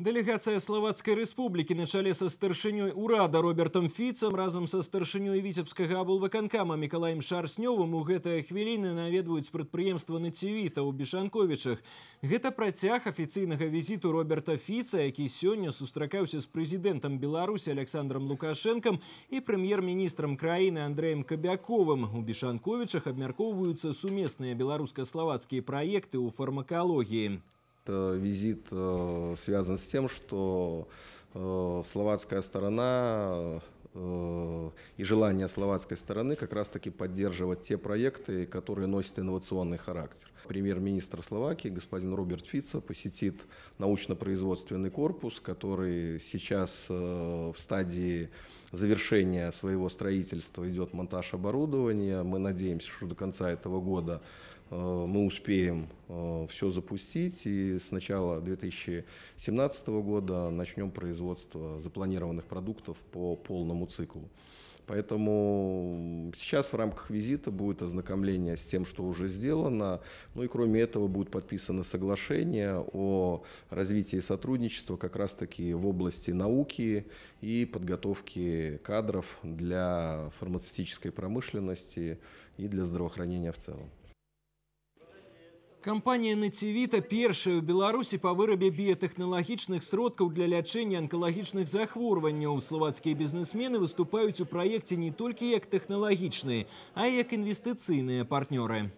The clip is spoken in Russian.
Делегация славацкай Республики на чале са старшынёй урада робертам фіцам разам са старшынёй віцебскага аблвыканкама Миколаем шарснёвым у гэтыя хвіліны наведваюць на націвіта ў бешанковічах. Гэта протяг официального візіту роберта фіца, які сёння сустракаўся с президентом Беларуси Александром Лукашенком и премьер-министром краіны Андреем Кабяковым. У бешанковічах абмяркоўваюцца сумесныя беларуска-славацкія праекты ў фармакалогіі. Э, визит э, связан с тем, что э, словацкая сторона и желание словацкой стороны как раз-таки поддерживать те проекты, которые носят инновационный характер. Премьер-министр Словакии господин Роберт Фица посетит научно-производственный корпус, который сейчас в стадии завершения своего строительства идет монтаж оборудования. Мы надеемся, что до конца этого года э, мы успеем э, все запустить и с начала 2017 года начнем производство запланированных продуктов по полному циклу. Поэтому сейчас в рамках визита будет ознакомление с тем, что уже сделано. Ну и кроме этого будут подписаны соглашения о развитии сотрудничества как раз-таки в области науки и подготовки кадров для фармацевтической промышленности и для здравоохранения в целом. Компания Нецівіта первая в Беларуси по вырабе биотехнологичных сродкаў для лечения анкалагічных захворований. Славацкія бизнесмены выступают у проекте не только як технологичные, а і як инвестиционные партнеры.